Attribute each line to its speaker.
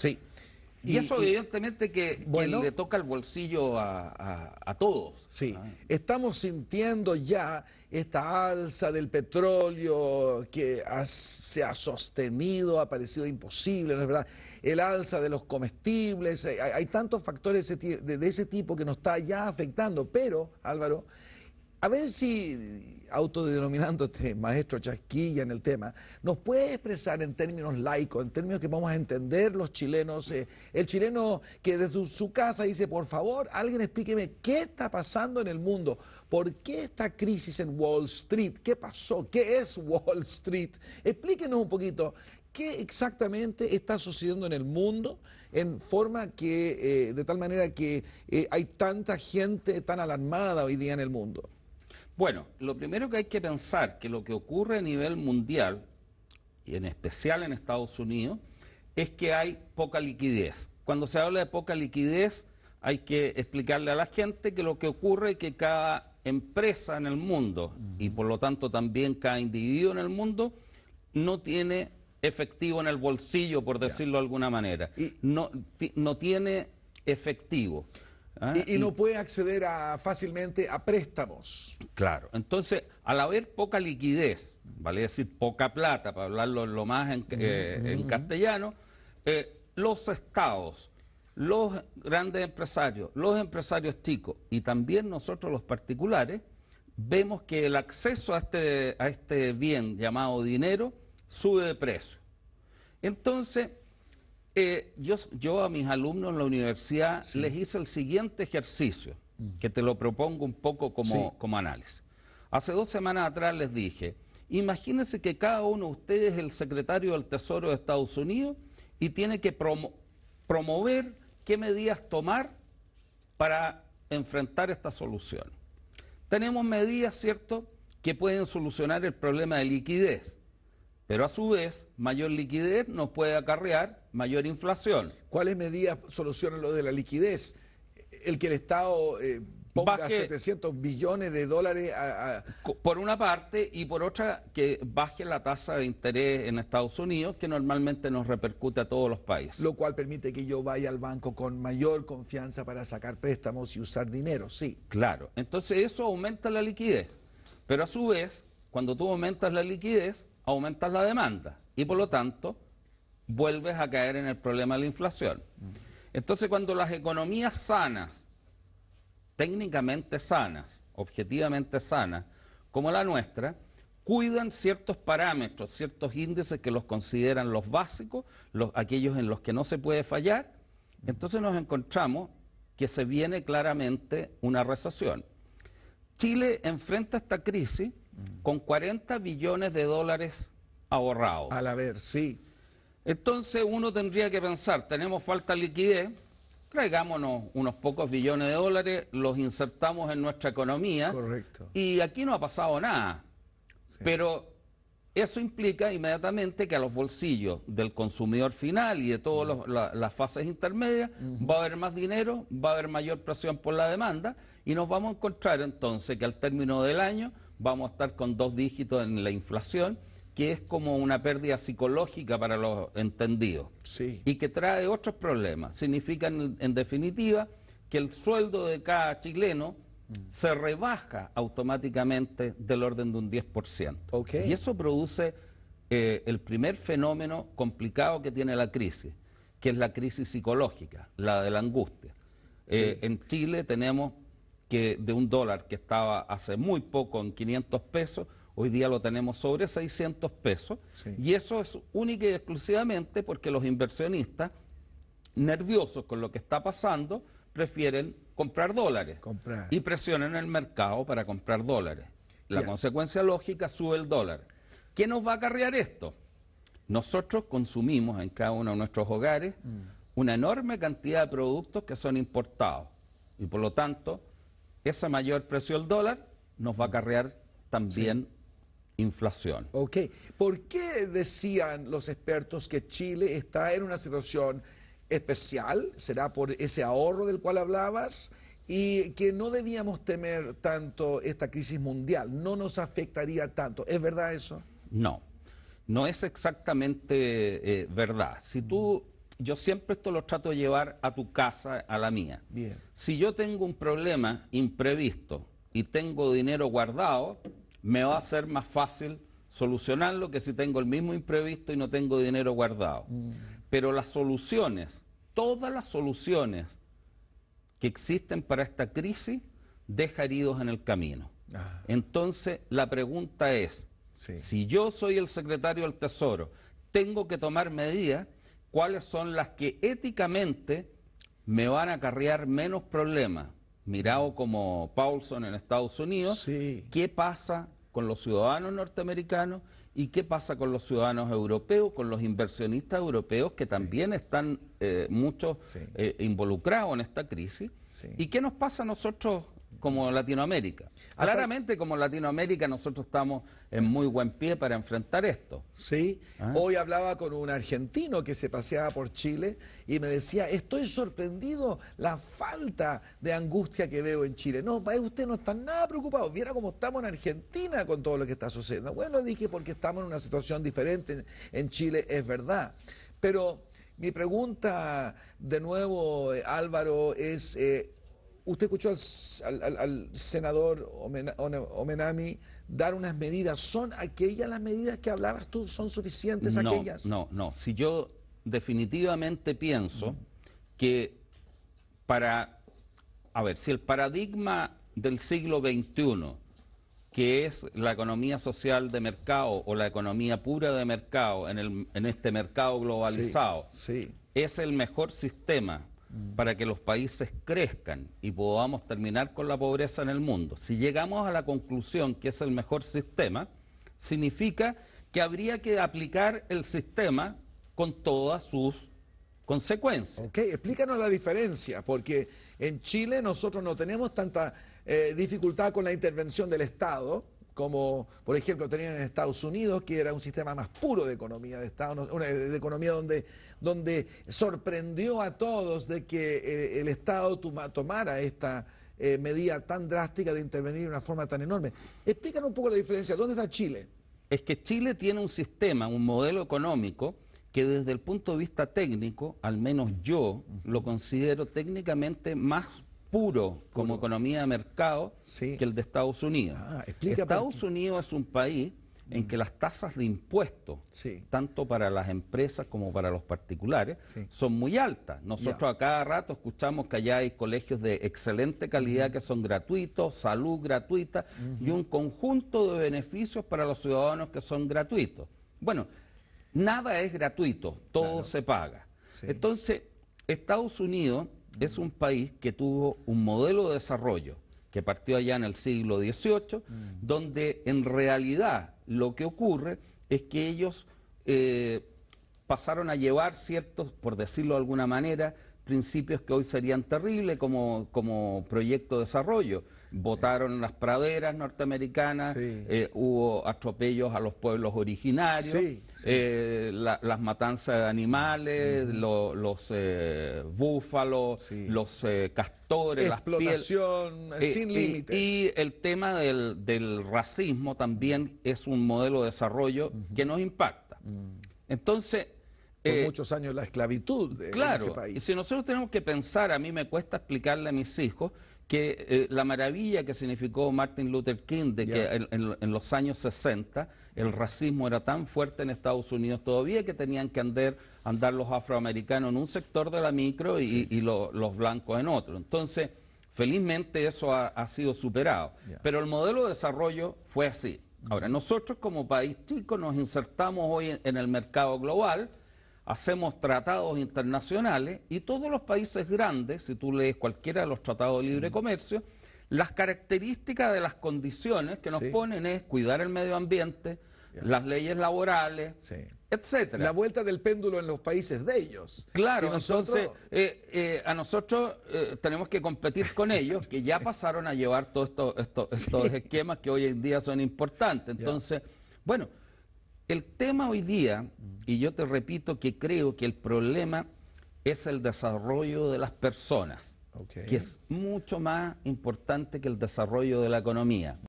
Speaker 1: Sí. Y, eso evidentemente que, le toca el bolsillo a, todos. Sí, ah. estamos sintiendo ya esta alza del petróleo que se ha sostenido, ha parecido imposible, ¿no es verdad? El alza de los comestibles, hay, tantos factores de ese tipo que nos está ya afectando, pero Álvaro, a ver si, autodenominándote maestro chasquilla en el tema, nos puede expresar en términos laicos, en términos que vamos a entender los chilenos, eh, el chileno que desde su casa dice, por favor, alguien explíqueme qué está pasando en el mundo, por qué esta crisis en Wall Street, qué pasó, qué es Wall Street. Explíquenos un poquito qué exactamente está sucediendo en el mundo en forma que, eh, de tal manera que eh, hay tanta gente tan alarmada hoy día en el mundo.
Speaker 2: Bueno, lo primero que hay que pensar que lo que ocurre a nivel mundial, y en especial en Estados Unidos, es que hay poca liquidez. Cuando se habla de poca liquidez, hay que explicarle a la gente que lo que ocurre es que cada empresa en el mundo, y por lo tanto también cada individuo en el mundo, no tiene efectivo en el bolsillo, por decirlo de alguna manera. No, no tiene efectivo. Ah, y, no puede acceder
Speaker 1: a, fácilmente a préstamos.
Speaker 2: Claro, entonces al haber poca liquidez, vale decir poca plata, para hablarlo lo más en, eh, castellano, eh, los estados, los grandes empresarios, los empresarios chicos y también nosotros los particulares, vemos que el acceso a este, a este bien llamado dinero sube de precio. Entonces, eh, yo, a mis alumnos en la universidad les hice el siguiente ejercicio, mm. que te lo propongo un poco como, como análisis. Hace dos semanas atrás les dije, imagínense que cada uno de ustedes es el secretario del Tesoro de Estados Unidos y tiene que promover qué medidas tomar para enfrentar esta solución. Tenemos medidas, ¿cierto?, que pueden solucionar el problema de liquidez, pero a su vez, mayor liquidez nos puede acarrear mayor inflación.
Speaker 1: ¿Cuáles medidas solucionan lo de la liquidez? El que el Estado eh, ponga 700 billones de dólares a...
Speaker 2: Por una parte, y por otra, que baje la tasa de interés en Estados Unidos, que normalmente nos repercute a todos los países. Lo
Speaker 1: cual permite que yo vaya al banco con mayor confianza para sacar préstamos y usar dinero,
Speaker 2: sí. Claro, entonces eso aumenta la liquidez, pero a su vez, cuando tú aumentas la liquidez, aumentas la demanda, y por lo tanto vuelves a caer en el problema de la inflación. Entonces, cuando las economías sanas, técnicamente sanas, objetivamente sanas, como la nuestra, cuidan ciertos parámetros, ciertos índices que los consideran los básicos, aquellos en los que no se puede fallar, entonces nos encontramos que se viene claramente una recesión. Chile enfrenta esta crisis con 40 billones de dólares ahorrados. A la ver sí. Entonces uno tendría que pensar, tenemos falta de liquidez, traigámonos unos pocos billones de dólares, los insertamos en nuestra economía. Y aquí no ha pasado nada. Pero eso implica inmediatamente que a los bolsillos del consumidor final y de todas las fases intermedias va a haber más dinero, va a haber mayor presión por la demanda y nos vamos a encontrar entonces que al término del año vamos a estar con dos dígitos en la inflación que es como una pérdida psicológica para los entendidos y que trae otros problemas. Significa, en, definitiva, que el sueldo de cada chileno mm. se rebaja automáticamente del orden de un 10%. Y eso produce eh, el primer fenómeno complicado que tiene la crisis, que es la crisis psicológica, la de la angustia. Eh, en Chile tenemos que de un dólar que estaba hace muy poco en 500 pesos, Hoy día lo tenemos sobre 600 pesos y eso es única y exclusivamente porque los inversionistas nerviosos con lo que está pasando prefieren comprar dólares y presionan el mercado para comprar dólares. La consecuencia lógica sube el dólar. ¿Qué nos va a acarrear esto? Nosotros consumimos en cada uno de nuestros hogares mm. una enorme cantidad de productos que son importados y por lo tanto ese mayor precio del dólar nos va a acarrear también inflación.
Speaker 1: Ok, ¿por qué
Speaker 2: decían los expertos que Chile está en una situación
Speaker 1: especial? ¿Será por ese ahorro del cual hablabas? Y que no debíamos temer tanto esta crisis mundial, no nos afectaría tanto. ¿Es verdad eso?
Speaker 2: No, no es exactamente eh, verdad. Si tú, yo siempre esto lo trato de llevar a tu casa, a la mía. Bien. Si yo tengo un problema imprevisto y tengo dinero guardado, me va a ser más fácil solucionarlo que si tengo el mismo imprevisto y no tengo dinero guardado. Mm. Pero las soluciones, todas las soluciones que existen para esta crisis, deja heridos en el camino. Ah. Entonces, la pregunta es, si yo soy el secretario del Tesoro, tengo que tomar medidas, ¿cuáles son las que éticamente me van a acarrear menos problemas? mirado como Paulson en Estados Unidos, ¿qué pasa con los ciudadanos norteamericanos y qué pasa con los ciudadanos europeos, con los inversionistas europeos que también están eh, muchos eh, involucrados en esta crisis? ¿Y qué nos pasa a nosotros como Latinoamérica. Claramente como Latinoamérica nosotros estamos en muy buen pie para enfrentar esto. Sí, ¿Ah? hoy hablaba con un argentino que se paseaba por Chile
Speaker 1: y me decía, estoy sorprendido la falta de angustia que veo en Chile. No, usted no está nada preocupado, viera cómo estamos en Argentina con todo lo que está sucediendo. Bueno, dije porque estamos en una situación diferente en Chile, es verdad. Pero mi pregunta de nuevo, eh, Álvaro, es... Eh, Usted escuchó al, senador Omenami dar unas medidas. ¿Son aquellas las medidas que hablabas tú? ¿Son suficientes aquellas?
Speaker 2: No, no. Si yo definitivamente pienso que para, a ver, si el paradigma del siglo XXI, que es la economía social de mercado o la economía pura de mercado en, este mercado globalizado, es el mejor sistema para que los países crezcan y podamos terminar con la pobreza en el mundo. Si llegamos a la conclusión que es el mejor sistema, significa que habría que aplicar el sistema con todas sus
Speaker 1: consecuencias. Ok, explícanos la diferencia, porque en Chile nosotros no tenemos tanta eh, dificultad con la intervención del Estado, como por ejemplo tenían en Estados Unidos, que era un sistema más puro de economía de Estado, una de economía donde, donde sorprendió a todos de que eh, el, Estado tomara esta eh, medida tan drástica de intervenir de una forma tan enorme. Explícanos un poco la diferencia, ¿dónde está Chile?
Speaker 2: Es que Chile tiene un sistema, un modelo económico que desde el punto de vista técnico, al menos yo lo considero técnicamente más puro, como economía de mercado que el de Estados Unidos. Ah,
Speaker 1: Estados
Speaker 2: Unidos es un país en que las tasas de impuestos, tanto para las empresas como para los particulares, son muy altas. Nosotros a cada rato escuchamos que allá hay colegios de excelente calidad que son gratuitos, salud gratuita y un conjunto de beneficios para los ciudadanos que son gratuitos. Bueno, nada es gratuito, todo se paga. Entonces, Estados Unidos es un país que tuvo un modelo de desarrollo que partió allá en el siglo XVIII, mm. donde en realidad lo que ocurre es que ellos eh, pasaron a llevar ciertos, por decirlo de alguna manera, principios que hoy serían terribles como, como proyecto de desarrollo. Votaron las praderas norteamericanas, eh, hubo atropellos a los pueblos originarios, eh, las matanzas de animales, los eh, búfalos, los castores, la Explotación
Speaker 1: sin límites.
Speaker 2: Y, el tema del, racismo también es un modelo de desarrollo que nos impacta. Mm. Entonces, por eh,
Speaker 1: muchos años la esclavitud de, ese país.
Speaker 2: Y si nosotros tenemos que pensar, a mí me cuesta explicarle a mis hijos que eh, la maravilla que significó Martin Luther King de que en, los años 60 el racismo era tan fuerte en Estados Unidos todavía que tenían que andar, los afroamericanos en un sector de la micro y, los blancos en otro. Entonces, felizmente eso ha, sido superado. Pero el modelo de desarrollo fue así. Ahora, mm. nosotros como país chico nos insertamos hoy en el mercado global, hacemos tratados internacionales y todos los países grandes, si tú lees cualquiera de los tratados de libre comercio, las características de las condiciones que nos ponen es cuidar el medio ambiente, las leyes laborales, etc.
Speaker 1: etcétera. La vuelta del péndulo en los países de ellos. Claro, entonces
Speaker 2: eh, eh, a nosotros eh, tenemos que competir con ellos, que ya pasaron a llevar todos esto, estos esquemas que hoy en día son importantes. Entonces, bueno el tema hoy día, y yo te repito que creo que el problema es el desarrollo de las personas, que es mucho más importante que el desarrollo de la economía.